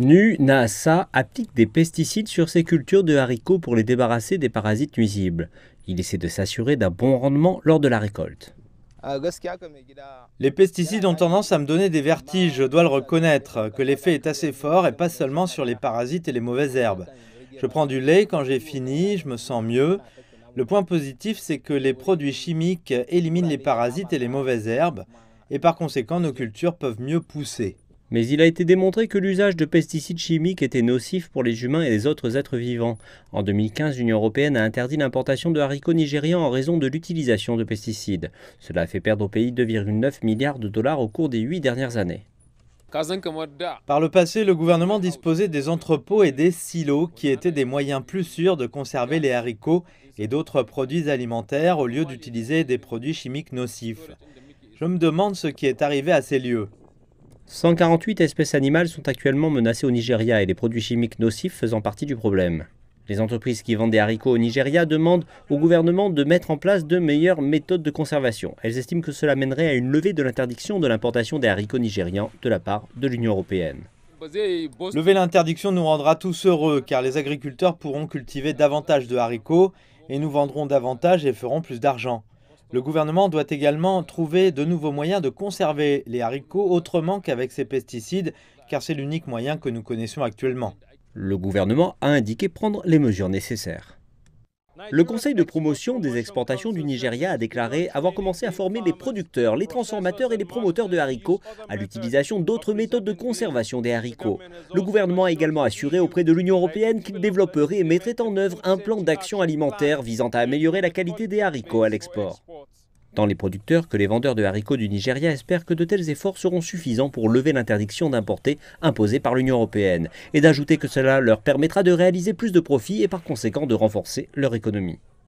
Nu Naassa applique des pesticides sur ses cultures de haricots pour les débarrasser des parasites nuisibles. Il essaie de s'assurer d'un bon rendement lors de la récolte. Les pesticides ont tendance à me donner des vertiges, je dois le reconnaître, que l'effet est assez fort et pas seulement sur les parasites et les mauvaises herbes. Je prends du lait quand j'ai fini, je me sens mieux. Le point positif, c'est que les produits chimiques éliminent les parasites et les mauvaises herbes, et par conséquent nos cultures peuvent mieux pousser. Mais il a été démontré que l'usage de pesticides chimiques était nocif pour les humains et les autres êtres vivants. En 2015, l'Union européenne a interdit l'importation de haricots nigérians en raison de l'utilisation de pesticides. Cela a fait perdre au pays 2,9 milliards de dollars au cours des huit dernières années. Par le passé, le gouvernement disposait des entrepôts et des silos qui étaient des moyens plus sûrs de conserver les haricots et d'autres produits alimentaires au lieu d'utiliser des produits chimiques nocifs. Je me demande ce qui est arrivé à ces lieux. 148 espèces animales sont actuellement menacées au Nigeria et les produits chimiques nocifs faisant partie du problème. Les entreprises qui vendent des haricots au Nigeria demandent au gouvernement de mettre en place de meilleures méthodes de conservation. Elles estiment que cela mènerait à une levée de l'interdiction de l'importation des haricots nigérians de la part de l'Union européenne. Lever l'interdiction nous rendra tous heureux car les agriculteurs pourront cultiver davantage de haricots et nous vendrons davantage et ferons plus d'argent. Le gouvernement doit également trouver de nouveaux moyens de conserver les haricots autrement qu'avec ces pesticides, car c'est l'unique moyen que nous connaissons actuellement. Le gouvernement a indiqué prendre les mesures nécessaires. Le Conseil de promotion des exportations du Nigeria a déclaré avoir commencé à former les producteurs, les transformateurs et les promoteurs de haricots à l'utilisation d'autres méthodes de conservation des haricots. Le gouvernement a également assuré auprès de l'Union européenne qu'il développerait et mettrait en œuvre un plan d'action alimentaire visant à améliorer la qualité des haricots à l'export les producteurs que les vendeurs de haricots du Nigeria espèrent que de tels efforts seront suffisants pour lever l'interdiction d'importer imposée par l'Union européenne et d'ajouter que cela leur permettra de réaliser plus de profits et par conséquent de renforcer leur économie.